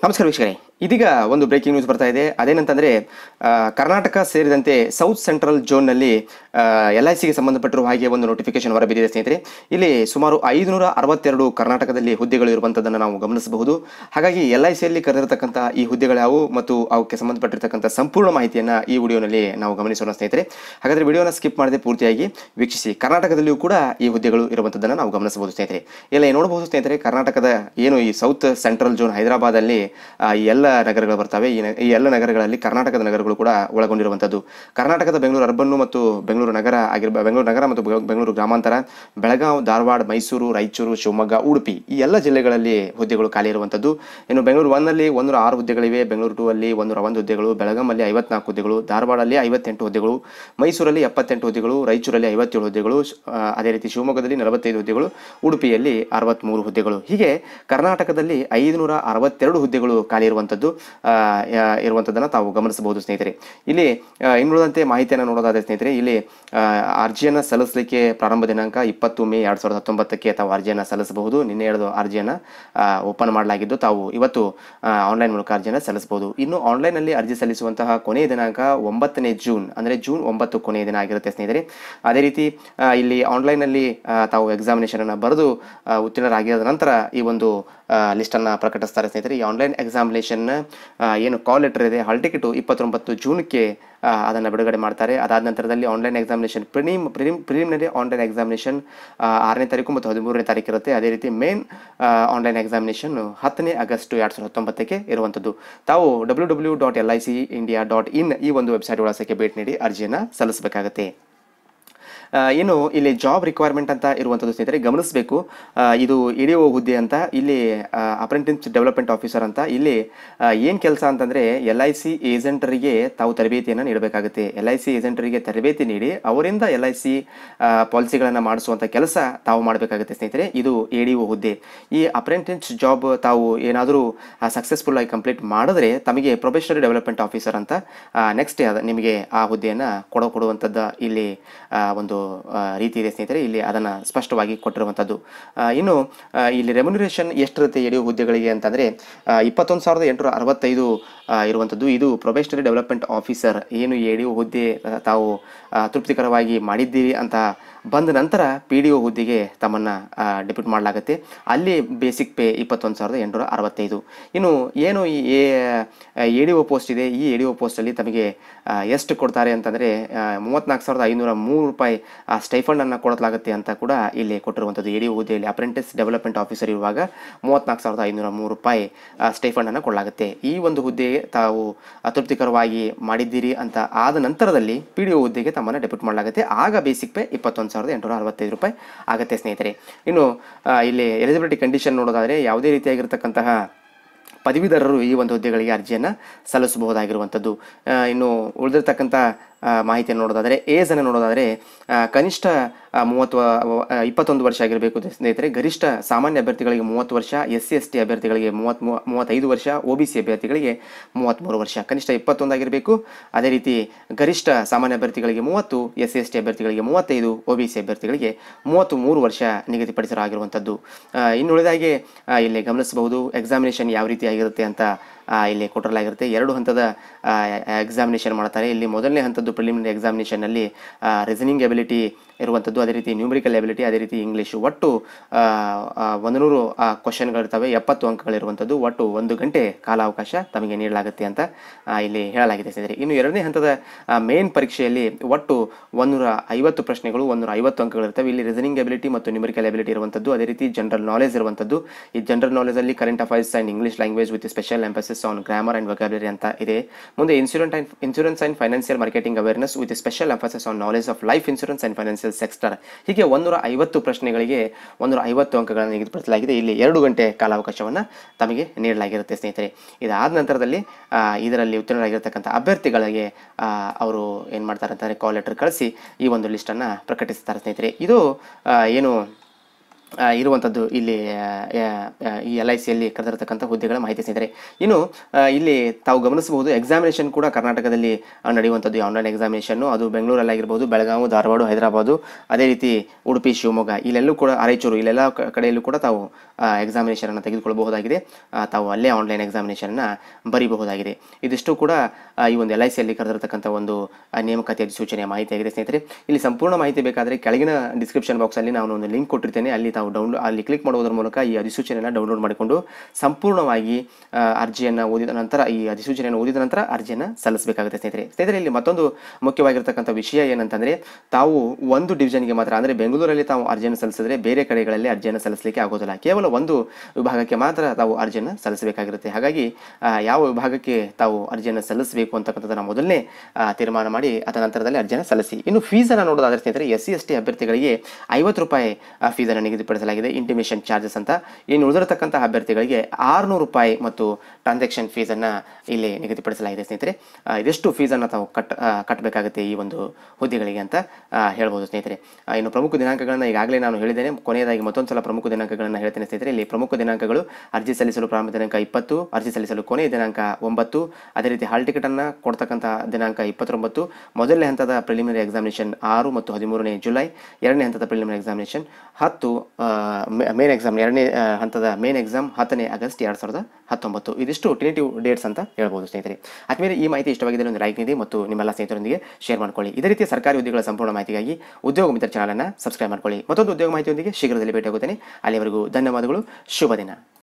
Vamos, Carlos Chagrin. ಇದೀಗ ಒಂದು breaking news ಬರ್ತಾ ಇದೆ ಅದೇನಂತಂದರೆ ಕರ್ನಾಟಕ ಸೇರಿದಂತೆ ಸೌತ್ ಸೆಂಟ್ರಲ್ ಝೋನ್ನಲ್ಲಿ ಎಲ್ ಐ ಸಿಗೆ ಸಂಬಂಧಪಟ್ಟಿರುವ ಹಾಗೆ ಒಂದು ನೋಟಿಫಿಕೇಶನ್ ಹೊರಬಿದ್ದಿದೆ ಸ್ನೇಹಿತರೆ ಇಲ್ಲಿ ಸುಮಾರು ಐದುನೂರ ಅರವತ್ತೆರಡು ಕರ್ನಾಟಕದಲ್ಲಿ ಹುದ್ದೆಗಳು ಇರುವಂಥದ್ದನ್ನು ನಾವು ಗಮನಿಸಬಹುದು ಹಾಗಾಗಿ ಎಲ್ ಐ ಸಿಯಲ್ಲಿ ಕರೆದಿರತಕ್ಕಂಥ ಈ ಹುದ್ದೆಗಳ್ಯಾವು ಮತ್ತು ಅವಕ್ಕೆ ಸಂಬಂಧಪಟ್ಟಿರ್ತಕ್ಕಂಥ ಸಂಪೂರ್ಣ ಮಾಹಿತಿಯನ್ನು ಈ ವಿಡಿಯೋನಲ್ಲಿ ನಾವು ಗಮನಿಸೋಣ ಸ್ನೇಹಿತರೆ ಹಾಗಾದರೆ ವಿಡಿಯೋನ ಸ್ಕಿಪ್ ಮಾಡದೆ ಪೂರ್ತಿಯಾಗಿ ವೀಕ್ಷಿಸಿ ಕರ್ನಾಟಕದಲ್ಲಿಯೂ ಕೂಡ ಈ ಹುದ್ದೆಗಳು ಇರುವಂಥದ್ದನ್ನು ನಾವು ಗಮನಿಸಬಹುದು ಸ್ನೇಹಿತರೆ ಇಲ್ಲ ನೋಡಬಹುದು ಸ್ನೇಹಿತರೆ ಕರ್ನಾಟಕದ ಏನು ಈ ಸೌತ್ ಸೆಂಟ್ರಲ್ ಝೋನ್ ಹೈದರಾಬಾದಲ್ಲಿ ಎಲ್ಲ ನಗರಗಳು ಬರ್ತವೆ ಈ ಈ ಎಲ್ಲ ನಗರಗಳಲ್ಲಿ ಕರ್ನಾಟಕದ ನಗರಗಳು ಕೂಡ ಒಳಗೊಂಡಿರುವಂಥದ್ದು ಕರ್ನಾಟಕದ ಬೆಂಗಳೂರು ಅರ್ಬನ್ನು ಮತ್ತು ಬೆಂಗಳೂರು ನಗರ ಆಗಿರ್ಬ ಬೆಂಗಳೂರು ನಗರ ಮತ್ತು ಬೆಂಗಳೂರು ಗ್ರಾಮಾಂತರ ಬೆಳಗಾವಿ ಧಾರವಾಡ ಮೈಸೂರು ರಾಯಚೂರು ಶಿವಮೊಗ್ಗ ಉಡುಪಿ ಈ ಎಲ್ಲ ಜಿಲ್ಲೆಗಳಲ್ಲಿ ಹುದ್ದೆಗಳು ಖಾಲಿ ಇರುವಂಥದ್ದು ಇನ್ನು ಬೆಂಗಳೂರು ಒನ್ನಲ್ಲಿ ಒಂದೂರ ಆರು ಹುದ್ದೆಗಳಿವೆ ಬೆಂಗಳೂರು ಟೂ ಅಲ್ಲಿ ಒಂದೂರ ಒಂದು ಹುದ್ದೆಗಳು ಬೆಳಗಾಮಲ್ಲಿ ಐವತ್ನಾಲ್ಕು ಹುದ್ದೆಗಳು ಧಾರವಾಡಲ್ಲಿ ಐವತ್ತೆಂಟು ಹುದ್ದೆಗಳು ಮೈಸೂರಲ್ಲಿ ಎಪ್ಪತ್ತೆಂಟು ಹುದ್ದೆಗಳು ರಾಯಚೂರಲ್ಲಿ ಐವತ್ತೇಳು ಹುದ್ದೆಗಳು ಅದೇ ರೀತಿ ಶಿವಮೊಗ್ಗದಲ್ಲಿ ನಲವತ್ತೈದು ಹುದ್ದೆಗಳು ಉಡುಪಿಯಲ್ಲಿ ಅರವತ್ಮೂರು ಹುದ್ದೆಗಳು ಹೀಗೆ ಕರ್ನಾಟಕದಲ್ಲಿ ಐದುನೂರ ಅರವತ್ತೆರಡು ಹುದ್ದೆಗಳು ಖಾಲಿ ಇರುವಂಥದ್ದು ಇರುವಂಥದ್ದು ಇರುವಂಥದ್ದನ್ನು ತಾವು ಗಮನಿಸಬಹುದು ಸ್ನೇಹಿತರೆ ಇಲ್ಲಿ ಇನ್ನುಳಿದಂತೆ ಮಾಹಿತಿಯನ್ನು ನೋಡೋದಾದರೆ ಸ್ನೇಹಿತರೆ ಇಲ್ಲಿ ಅರ್ಜಿಯನ್ನು ಸಲ್ಲಿಸಲಿಕ್ಕೆ ಪ್ರಾರಂಭ ದಿನಾಂಕ ಇಪ್ಪತ್ತು ಮೇ ಎರಡ್ ಸಾವಿರದ ಹತ್ತೊಂಬತ್ತಕ್ಕೆ ತಾವು ಅರ್ಜಿಯನ್ನು ಸಲ್ಲಿಸಬಹುದು ನಿನ್ನೆ ಹೇಳಿದ ಅರ್ಜಿಯನ್ನು ಓಪನ್ ಮಾಡಲಾಗಿದ್ದು ತಾವು ಇವತ್ತು ಆನ್ಲೈನ್ ಮೂಲಕ ಅರ್ಜಿಯನ್ನು ಸಲ್ಲಿಸಬಹುದು ಇನ್ನು ಆನ್ಲೈನ್ ಅಲ್ಲಿ ಅರ್ಜಿ ಸಲ್ಲಿಸುವಂತಹ ಕೊನೆಯ ದಿನಾಂಕ ಒಂಬತ್ತನೇ ಜೂನ್ ಅಂದ್ರೆ ಜೂನ್ ಒಂಬತ್ತು ಕೊನೆಯ ದಿನ ಆಗಿರುತ್ತೆ ಸ್ನೇಹಿತರೆ ಅದೇ ರೀತಿ ಇಲ್ಲಿ ಅಲ್ಲಿ ತಾವು ಎಕ್ಸಾಮಿನೇಷನನ್ನು ಬರೆದು ಉತ್ತೀರ್ಣರಾಗಿರೋದ ನಂತರ ಈ ಒಂದು ಲಿಸ್ಟನ್ನು ಪ್ರಕಟಿಸ್ತಾರೆ ಸ್ನೇಹಿತರೆ ಈ ಆನ್ಲೈನ್ ಎಕ್ಸಾಮಿನೇಷನ್ ಅದನ್ನು ಏನು ಕಾಲ್ ಲೆಟರ್ ಇದೆ ಹಾಲ್ ಟಿಕೆಟು ಇಪ್ಪತ್ತೊಂಬತ್ತು ಜೂನ್ಗೆ ಅದನ್ನು ಬಿಡುಗಡೆ ಮಾಡ್ತಾರೆ ಅದಾದ ನಂತರದಲ್ಲಿ ಆನ್ಲೈನ್ ಎಕ್ಸಾಮಿನೇಷನ್ ಪ್ರಿಲಿಮ್ ಪ್ರಿಮ್ ಪ್ರಿಲಿಮಿನರಿ ಆನ್ಲೈನ್ ಎಕ್ಸಾಮಿನೇಷನ್ ಆರನೇ ತಾರೀಕು ಮತ್ತು ಹದಿಮೂರನೇ ತಾರೀಕು ಇರುತ್ತೆ ಅದೇ ರೀತಿ ಮೇನ್ ಆನ್ಲೈನ್ ಎಕ್ಸಾಮಿನೇಷನ್ ಹತ್ತನೇ ಆಗಸ್ಟ್ ಎರಡು ಸಾವಿರದ ಹತ್ತೊಂಬತ್ತಕ್ಕೆ ಇರುವಂಥದ್ದು ತಾವು W W dot L I C India dot in ಈ ಒಂದು ವೆಬ್ಸೈಟ್ ಒಳಸಕ್ಕೆ ಭೇಟಿ ನೀಡಿ ಅರ್ಜಿಯನ್ನು ಸಲ್ಲಿಸಬೇಕಾಗುತ್ತೆ ಏನು ಇಲ್ಲಿ ಜಾಬ್ ರಿಕ್ವೈರ್ಮೆಂಟ್ ಅಂತ ಇರುವಂಥದ್ದು ಸ್ನೇಹಿತರೆ ಗಮನಿಸಬೇಕು ಇದು ಇ ಡಿ ಒ ಹುದ್ದೆ ಅಂತ ಇಲ್ಲಿ ಅಪ್ರೆಂಟಿಸ್ ಡೆವಲಪ್ಮೆಂಟ್ ಆಫೀಸರ್ ಅಂತ ಇಲ್ಲಿ ಏನು ಕೆಲಸ ಅಂತಂದರೆ ಎಲ್ ಐ ಸಿ ಏಜೆಂಟರಿಗೆ ತಾವು ತರಬೇತಿಯನ್ನು ನೀಡಬೇಕಾಗುತ್ತೆ ಎಲ್ ಐ ಸಿ ಏಜೆಂಟರಿಗೆ ತರಬೇತಿ ನೀಡಿ ಅವರಿಂದ ಎಲ್ ಐ ಸಿ ಪಾಲಿಸಿಗಳನ್ನು ಮಾಡಿಸುವಂಥ ಕೆಲಸ ತಾವು ಮಾಡಬೇಕಾಗುತ್ತೆ ಸ್ನೇಹಿತರೆ ಇದು ಎ ಡಿ ಒ ಹುದ್ದೆ ಈ ಅಪ್ರೆಂಟಿಸ್ ಜಾಬ್ ತಾವು ಏನಾದರೂ ಸಕ್ಸಸ್ಫುಲ್ ಆಗಿ ಕಂಪ್ಲೀಟ್ ಮಾಡಿದ್ರೆ ತಮಗೆ ಪ್ರೊಫೆಷನಲ್ ಡೆವಲಪ್ಮೆಂಟ್ ಆಫೀಸರ್ ಅಂತ ನೆಕ್ಸ್ಟ್ ನಿಮಗೆ ಆ ಹುದ್ದೆಯನ್ನು ಕೊಡೋ ಕೊಡುವಂಥದ್ದು ಇಲ್ಲಿ ಒಂದು ರೀತಿ ಇದೆ ಸ್ನೇಹಿತರೆ ಇಲ್ಲಿ ಅದನ್ನು ಸ್ಪಷ್ಟವಾಗಿ ಕೊಟ್ಟಿರುವಂಥದ್ದು ಇನ್ನು ಇಲ್ಲಿ ರೆಮ್ಯುನರೇಷನ್ ಎಷ್ಟಿರುತ್ತೆ ಎಡಿಯೋ ಹುದ್ದೆಗಳಿಗೆ ಅಂತಂದರೆ ಇಪ್ಪತ್ತೊಂದು ಸಾವಿರದ ಎಂಟುನೂರ ಅರವತ್ತೈದು ಇರುವಂಥದ್ದು ಇದು ಪ್ರೊಬೇಷನರಿ ಡೆವಲಪ್ಮೆಂಟ್ ಆಫೀಸರ್ ಏನು ಎಡಿಯು ಹುದ್ದೆ ತಾವು ತೃಪ್ತಿಕರವಾಗಿ ಮಾಡಿದ್ದೀರಿ ಅಂತ ಬಂದ ನಂತರ ಪಿ ಡಿ ಒ ಹುದ್ದೆಗೆ ತಮ್ಮನ್ನು ಡೆಪ್ಯೂಟ್ ಮಾಡಲಾಗುತ್ತೆ ಅಲ್ಲಿ ಬೇಸಿಕ್ ಪೇ ಇಪ್ಪತ್ತೊಂದು ಸಾವಿರದ ಎಂಟುನೂರ ಅರವತ್ತೈದು ಇನ್ನು ಏನು ಈ ಎ ಡಿ ಓ ಪೋಸ್ಟ್ ಇದೆ ಈ ಎ ಡಿ ಒ ಪೋಸ್ಟಲ್ಲಿ ತಮಗೆ ಎಷ್ಟು ಕೊಡ್ತಾರೆ ಅಂತಂದರೆ ಮೂವತ್ತ್ನಾಲ್ಕು ಸಾವಿರದ ಐನೂರ ಮೂರು ರೂಪಾಯಿ ಸ್ಟೈಫಂಡನ್ನು ಕೊಡಲಾಗುತ್ತೆ ಅಂತ ಕೂಡ ಇಲ್ಲಿ ಕೊಟ್ಟಿರುವಂಥದ್ದು ಎ ಡಿ ಒ ಹುದ್ದೆಯಲ್ಲಿ ಅಪ್ರೆಂಟಿಸ್ ಡೆವಲಪ್ಮೆಂಟ್ ಆಫೀಸರ್ ಇರುವಾಗ ಮೂವತ್ತ್ನಾಲ್ಕು ಸಾವಿರದ ಐನೂರ ಮೂರು ರೂಪಾಯಿ ಸ್ಟೈಫಂಡನ್ನು ಕೊಡಲಾಗುತ್ತೆ ಈ ಒಂದು ಹುದ್ದೆಗೆ ತಾವು ಅತೃಪ್ತಿಕರವಾಗಿ ಮಾಡಿದ್ದೀರಿ ಅಂತ ಆದ ನಂತರದಲ್ಲಿ ಪಿ ಡಿ ಒ ಹುದ್ದೆಗೆ ತಮ್ಮನ್ನು ಡೆಪ್ಯೂಟ್ ಮಾಡಲಾಗುತ್ತೆ ಆಗ ಬೇಸಿಕ್ ಪೇ ಇಪ್ಪತ್ತೊಂದು ಸಾವಿರದ ಎಂಟುನೂರ ಅರವತ್ತೈದು ರೂಪಾಯಿ ಆಗುತ್ತೆ ಸ್ನೇಹಿತರೆ ಇನ್ನು ಇಲ್ಲಿ ಎಲಿಜಿಬಿಲಿಟಿ ಕಂಡೀಷನ್ ನೋಡೋದಾದರೆ ಯಾವುದೇ ರೀತಿಯಾಗಿರ್ತಕ್ಕಂತಹ ಪದವೀಧರರು ಈ ಒಂದು ಹುದ್ದೆಗಳಿಗೆ ಅರ್ಜಿಯನ್ನು ಸಲ್ಲಿಸಬಹುದಾಗಿರುವಂಥದ್ದು ಇನ್ನು ಉಳಿದಿರ್ತಕ್ಕಂಥ ಮಾಹಿತಿಯನ್ನು ನೋಡೋದಾದರೆ ಏಜನ್ನು ನೋಡೋದಾದರೆ ಕನಿಷ್ಠ ಮೂವತ್ತು ಇಪ್ಪತ್ತೊಂದು ವರ್ಷ ಆಗಿರಬೇಕು ಸ್ನೇಹಿತರೆ ಗರಿಷ್ಠ ಸಾಮಾನ್ಯ ಅಭ್ಯರ್ಥಿಗಳಿಗೆ ಮೂವತ್ತು ವರ್ಷ ಎಸ್ ಸಿ ಎಸ್ ಟಿ ಅಭ್ಯರ್ಥಿಗಳಿಗೆ ಮೂವತ್ತ್ ಮೂವತ್ತೈದು ವರ್ಷ ಒ ಬಿ ಸಿ ಅಭ್ಯರ್ಥಿಗಳಿಗೆ ಮೂವತ್ತ್ಮೂರು ವರ್ಷ ಕನಿಷ್ಠ ಇಪ್ಪತ್ತೊಂದು ಆಗಿರಬೇಕು ಅದೇ ರೀತಿ ಗರಿಷ್ಠ ಸಾಮಾನ್ಯ ಅಭ್ಯರ್ಥಿಗಳಿಗೆ ಮೂವತ್ತು ಎಸ್ ಸಿ ಎಸ್ ಟಿ ಅಭ್ಯರ್ಥಿಗಳಿಗೆ ಮೂವತ್ತೈದು ಒ ಬಿ ಸಿ ಅಭ್ಯರ್ಥಿಗಳಿಗೆ ಮೂವತ್ತು ಮೂರು ವರ್ಷ ನಿಗದಿಪಡಿಸಲಾಗಿರುವಂಥದ್ದು ಇನ್ನುಳಿದಾಗೆ ಇಲ್ಲಿ ಗಮನಿಸಬಹುದು ಎಕ್ಸಾಮಿನೇಷನ್ ಯಾವ ರೀತಿ ಆಗಿರುತ್ತೆ ಅಂತ ಇಲ್ಲಿ ಕೊಟ್ಟರಲಾಗಿರುತ್ತೆ ಎರಡು ಹಂತದ ಎಕ್ಸಾಮಿನೇಷನ್ ಮಾಡ್ತಾರೆ ಇಲ್ಲಿ ಮೊದಲನೇ ಹಂತದ್ದು ಪ್ರಿಲಿಮಿನರಿ ಎಕ್ಸಾಮಿನೇಷನ್ನಲ್ಲಿ ರೀಸನಿಂಗ್ ಎಬಿಲಿಟಿ ಇರುವಂಥದ್ದು ಅದೇ ರೀತಿ ನ್ಯೂಮರಿಕಲ್ ಎಬಿಲಿಟಿ ಅದೇ ರೀತಿ ಇಂಗ್ಲೀಷ್ ಒಟ್ಟು ಒಂದು ನೂರು ಕ್ವಶನ್ಗಳಿರ್ತವೆ ಎಪ್ಪತ್ತು ಅಂಕಗಳಿರುವಂಥದ್ದು ಒಟ್ಟು ಒಂದು ಗಂಟೆ ಕಾಲಾವಕಾಶ ತಮಗೆ ನೀಡಲಾಗುತ್ತೆ ಅಂತ ಇಲ್ಲಿ ಹೇಳಲಾಗಿದೆ ಸ್ನೇಹಿತರೆ ಇನ್ನು ಎರಡನೇ ಹಂತದ ಮೇನ್ ಪರೀಕ್ಷೆಯಲ್ಲಿ ಒಟ್ಟು ಒಂದೂರ ಐವತ್ತು ಪ್ರಶ್ನೆಗಳು ಒಂದೂರ ಐವತ್ತು ಅಂಕಗಳಿರ್ತವೆ ಇಲ್ಲಿ ರೀಸನಿಂಗ್ ಎಬಿಲಿಟಿ ಮತ್ತು ನ್ಯೂಮರಿಕಲ್ ಎಬಿಲಿಟಿ ಇರುವಂಥದ್ದು ಅದೇ ರೀತಿ ಜನರಲ್ ನಾಲೆಜ್ ಇರುವಂಥದ್ದು ಈ ಜನರಲ್ ನಾಲೆಜಲ್ಲಿ current affairs and English language with special emphasis on grammar and vocabulary ಅಂತ ಇದೆ ಮುಂದೆ insurant and insurance and financial marketing awareness with special emphasis on knowledge of life insurance and financial sector ಹೀಗೆ ಒಂದೂರ ಐವತ್ತು ಪ್ರಶ್ನೆಗಳಿಗೆ ಒಂದೂರ ಐವತ್ತು ಅಂಕಗಳನ್ನು ನಿಗದಿಪಡಿಸಲಾಗಿದೆ ಇಲ್ಲಿ ಎರಡು ಗಂಟೆ ಕಾಲಾವಕಾಶವನ್ನು ತಮಗೆ ನೀಡಲಾಗಿರುತ್ತೆ ಸ್ನೇಹಿತರೆ ಇದಾದ ನಂತರದಲ್ಲಿ ಇದರಲ್ಲಿ ಉತ್ತೀರ್ಣರಾಗಿರ್ತಕ್ಕಂಥ ಅಭ್ಯರ್ಥಿಗಳಿಗೆ ಅವರು ಏನು ಮಾಡ್ತಾರೆ ಅಂತಂದರೆ ಕಾಲ್ ಲೆಟರ್ ಕಳಿಸಿ ಈ ಒಂದು ಲಿಸ್ಟನ್ನು ಪ್ರಕಟಿಸ್ತಾರೆ ಸ್ನೇಹಿತರೆ ಇದು ಏನು ಇರುವಂಥದ್ದು ಇಲ್ಲಿ ಈ ಎಲ್ ಐ ಸಿಯಲ್ಲಿ ಕರೆದಿರತಕ್ಕಂಥ ಹುದ್ದೆಗಳ ಮಾಹಿತಿ ಸ್ನೇಹಿತರೆ ಇನ್ನು ಇಲ್ಲಿ ತಾವು ಗಮನಿಸಬಹುದು ಎಕ್ಸಾಮಿನೇಷನ್ ಕೂಡ ಕರ್ನಾಟಕದಲ್ಲಿ ನಡೆಯುವಂಥದ್ದು ಆನ್ಲೈನ್ ಎಕ್ಸಾಮಿನೇಷನ್ನು ಅದು ಬೆಂಗಳೂರಲ್ಲಾಗಿರ್ಬೋದು ಬೆಳಗಾವಿ ಧಾರವಾಡ ಹೈದರಾಬಾದ್ ಅದೇ ರೀತಿ ಉಡುಪಿ ಶಿವಮೊಗ್ಗ ಇಲ್ಲೆಲ್ಲೂ ಕೂಡ ರಾಯಚೂರು ಇಲ್ಲೆಲ್ಲ ಕಡೆಯಲ್ಲೂ ಕೂಡ ತಾವು ಎಕ್ಸಾಮಿನೇಷನನ್ನು ತೆಗೆದುಕೊಳ್ಳಬಹುದಾಗಿದೆ ತಾವು ಅಲ್ಲೇ ಆನ್ಲೈನ್ ಎಕ್ಸಾಮಿನೇಷನನ್ನು ಬರೀಬಹುದಾಗಿದೆ ಇದಿಷ್ಟು ಕೂಡ ಈ ಒಂದು ಎಲ್ ಐ ಸಿಯಲ್ಲಿ ಕರೆದಿರತಕ್ಕಂಥ ಒಂದು ನೇಮಕಾತಿ ಅಧಿಸೂಚನೆಯ ಮಾಹಿತಿಯಾಗಿದೆ ಸ್ನೇಹಿತರೆ ಇಲ್ಲಿ ಸಂಪೂರ್ಣ ಮಾಹಿತಿ ಬೇಕಾದರೆ ಕೆಳಗಿನ ಡಿಸ್ಕ್ರಿಪ್ಷನ್ ಬಾಕ್ಸಲ್ಲಿ ನಾನು ಒಂದು ಲಿಂಕ್ ಕೊಟ್ಟಿರ್ತೇನೆ ಅಲ್ಲಿ ತಾವು ಡೌನ್ಲೋ ಅಲ್ಲಿ ಕ್ಲಿಕ್ ಮಾಡುವುದರ ಮೂಲಕ ಈ ಅಧಿಸೂಚನೆಯನ್ನು ಡೌನ್ಲೋಡ್ ಮಾಡಿಕೊಂಡು ಸಂಪೂರ್ಣವಾಗಿ ಅರ್ಜಿಯನ್ನು ಓದಿದ ನಂತರ ಈ ಅಧಿಸೂಚನೆಯನ್ನು ಓದಿದ ನಂತರ ಅರ್ಜಿಯನ್ನು ಸಲ್ಲಿಸಬೇಕಾಗುತ್ತೆ ಸ್ನೇಹಿತರೆ ಸ್ನೇಹಿತರೆ ಇಲ್ಲಿ ಮತ್ತೊಂದು ಮುಖ್ಯವಾಗಿರ್ತಕ್ಕಂಥ ವಿಷಯ ಏನಂತಂದರೆ ತಾವು ಒಂದು ಡಿವಿಷನ್ಗೆ ಮಾತ್ರ ಅಂದರೆ ಬೆಂಗಳೂರಲ್ಲಿ ತಾವು ಅರ್ಜಿಯನ್ನು ಸಲ್ಲಿಸಿದ್ರೆ ಬೇರೆ ಕಡೆಗಳಲ್ಲಿ ಅರ್ಜಿಯನ್ನು ಸಲ್ಲಿಸಲಿಕ್ಕೆ ಆಗೋದಿಲ್ಲ ಕೇವಲ ಒಂದು ವಿಭಾಗಕ್ಕೆ ಮಾತ್ರ ತಾವು ಅರ್ಜಿಯನ್ನು ಸಲ್ಲಿಸಬೇಕಾಗಿರುತ್ತೆ ಹಾಗಾಗಿ ಯಾವ ವಿಭಾಗಕ್ಕೆ ತಾವು ಅರ್ಜಿಯನ್ನು ಸಲ್ಲಿಸಬೇಕು ಅಂತಕ್ಕಂಥದ್ದನ್ನು ಮೊದಲನೇ ತೀರ್ಮಾನ ಮಾಡಿ ಅದರ ನಂತರದಲ್ಲಿ ಅರ್ಜಿಯನ್ನು ಸಲ್ಲಿಸಿ ಇನ್ನು ಫೀಸನ್ನು ನೋಡೋದಾದ್ರೆ ಸ್ನೇಹಿತರೆ ಎಸ್ ಸಿ ಎಸ್ ಟಿ ಅಭ್ಯರ್ಥಿಗಳಿಗೆ ಐವತ್ತು ರೂಪಾಯಿ ಫೀಸನ್ನು ನಿಗದಿ ಪಡಿಸಲಾಗಿದೆ ಇಂಟಿಮೇಷನ್ ಚಾರ್ಜಸ್ ಅಂತ ಇನ್ನು ಉಳಿದಿರತಕ್ಕಂತಹ ಅಭ್ಯರ್ಥಿಗಳಿಗೆ ಆರುನೂರು ರೂಪಾಯಿ ಮತ್ತು ಟ್ರಾನ್ಸಾಕ್ಷನ್ ಫೀಸನ್ನು ಇಲ್ಲಿ ನಿಗದಿಪಡಿಸಲಾಗಿದೆ ಸ್ನೇಹಿತರೆ ಇದೆಷ್ಟು ಫೀಸನ್ನು ತಾವು ಕಟ್ ಕಟ್ಟಬೇಕಾಗುತ್ತೆ ಈ ಒಂದು ಹುದ್ದೆಗಳಿಗೆ ಅಂತ ಹೇಳ್ಬೋದು ಸ್ನೇಹಿತರೆ ಇನ್ನು ಪ್ರಮುಖ ದಿನಾಂಕಗಳನ್ನು ಈಗಾಗಲೇ ನಾನು ಹೇಳಿದ್ದೇನೆ ಕೊನೆಯದಾಗಿ ಮತ್ತೊಂದು ಸಲ ಪ್ರಮುಖ ದಿನಾಂಕಗಳನ್ನು ಹೇಳ್ತೇನೆ ಸ್ನೇಹಿತರೆ ಇಲ್ಲಿ ಪ್ರಮುಖ ದಿನಾಂಕಗಳು ಅರ್ಜಿ ಸಲ್ಲಿಸಲು ಪ್ರಾರಂಭ ದಿನಾಂಕ ಇಪ್ಪತ್ತು ಅರ್ಜಿ ಸಲ್ಲಿಸಲು ಕೊನೆಯ ದಿನಾಂಕ ಒಂಬತ್ತು ಅದೇ ರೀತಿ ಹಾಲ್ ಟಿಕೆಟನ್ನು ಕೊಡ್ತಕ್ಕಂಥ ದಿನಾಂಕ ಇಪ್ಪತ್ತೊಂಬತ್ತು ಮೊದಲನೇ ಹಂತದ ಪ್ರಿಲಿಮಿನರಿ ಎಕ್ಸಾಮಿನೇಷನ್ ಆರು ಮತ್ತು ಹದಿಮೂರನೇ ಜುಲೈ ಎರಡನೇ ಹಂತದ ಪ್ರಿಲಿಮಿನರಿ ಎಕ್ಸಾಮಿನೇಷನ್ ಹತ್ತು ಮೇನ್ ಎಕ್ಸಾಮ್ ಎರಡನೇ ಹಂತದ ಮೇನ್ ಎಕ್ಸಾಮ್ ಹತ್ತನೇ ಆಗಸ್ಟ್ ಎರಡು ಸಾವಿರದ ಹತ್ತೊಂಬತ್ತು ಇದಿಷ್ಟು ಟಿನೇಟಿವ್ ಡೇಟ್ಸ್ ಅಂತ ಹೇಳ್ಬೋದು ಸ್ನೇಹಿತರೆ ಮೇಲೆ ಈ ಮಾಹಿತಿ ಇಷ್ಟವಾಗಿದೆ ಒಂದು ಲೈಕ್ ನೀಡಿ ಮತ್ತು ನಿಮ್ಮೆಲ್ಲ ಸ್ನೇಹಿತರೊಂದಿಗೆ ಶೇರ್ ಮಾಡ್ಕೊಳ್ಳಿ ಇದೇ ರೀತಿ ಸರ್ಕಾರಿ ಉದ್ಯೋಗಗಳ ಸಂಪೂರ್ಣ ಮಾಹಿತಿಗಾಗಿ ಉದ್ಯೋಗ ಮಿತ್ರ ಚಾನಲನ್ನು ಸಬ್ಸ್ಕ್ರೈಬ್ ಮಾಡ್ಕೊಳ್ಳಿ ಮತ್ತೊಂದು ಉದ್ಯೋಗ ಮಾಹಿತಿಯೊಂದಿಗೆ ಶೀಘ್ರದಲ್ಲಿ ಭೇಟಿಯಾಗುತ್ತೇನೆ ಅಲ್ಲಿವರೆಗೂ ಧನ್ಯವಾದಗಳು ಶುಭ ದಿನ